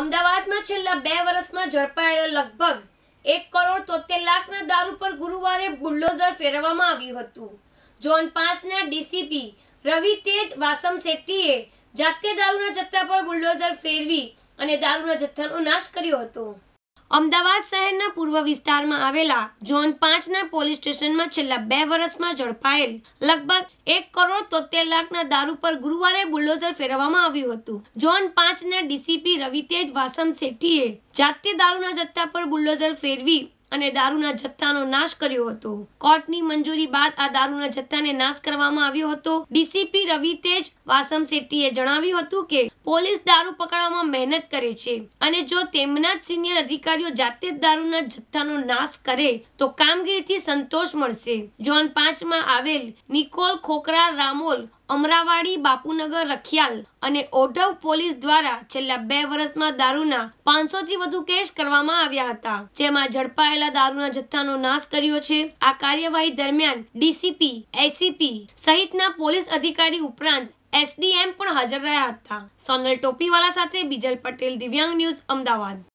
અમદાવાદમાં છેલ્લા બે વર્ષમાં ઝડપાયેલો લગભગ એક કરોડ તોતેર લાખના દારૂ પર ગુરુવારે બુલ્ડોઝર ફેરવવામાં આવ્યું હતું ઝોન પાંચના ડીસીપી રવિ તેજ વાસમ શેટ્ટીએ જાતે દારૂના જથ્થા પર બુલ્ડોઝર ફેરવી અને દારૂના જથ્થાનો નાશ કર્યો હતો અમદાવાદ શહેરના પૂર્વ વિસ્તારમાં આવેલા ઝોન પાંચના પોલીસ સ્ટેશનમાં છેલ્લા બે વર્ષમાં ઝડપાયેલ લગભગ એક કરોડ તોતેર લાખના દારૂ પર ગુરુવારે બુલડોઝર ફેરવવામાં આવ્યું હતું ઝોન પાંચના ડીસીપી રવિતેજ વાસમ શેઠીએ જાતે દારૂના જથ્થા પર બુલડોઝર ફેરવી અને દારૂના જથ્થાનો નાશ કર્યો હતો કોર્ટની મંજૂરી બાદ આ દારૂના જથ્થાને નાશ કરવામાં આવ્યો હતો ડીસીપી રવિ તેજ વાસમ શેટ્ટીએ જણાવ્યું હતું કે પોલીસ દારૂ પકડવામાં મહેનત કરે છે અને જો તેમના જ સિનિયર અધિકારીઓ જાતે જ દારૂના જથ્થાનો નાશ કરે તો કામગીરીથી સંતોષ મળશે ઝોન પાંચમાં આવેલ નિકોલ ખોકરા રામોલ અમરાવાડી બાપુનગર રખિયાલ અને ઓઢવ પોલીસ દ્વારા છેલ્લા બે વર્ષમાં દારૂના પાંચસોથી વધુ કેસ કરવામાં આવ્યા હતા જેમાં ઝડપાયેલા દારૂના જથ્થાનો નાશ કર્યો છે આ કાર્યવાહી દરમિયાન ડીસીપી એસીપી સહિતના પોલીસ અધિકારી ઉપરાંત એસડીએમ પણ હાજર રહ્યા હતા સોનલ ટોપીવાલા સાથે બીજલ પટેલ દિવ્યાંગ ન્યૂઝ અમદાવાદ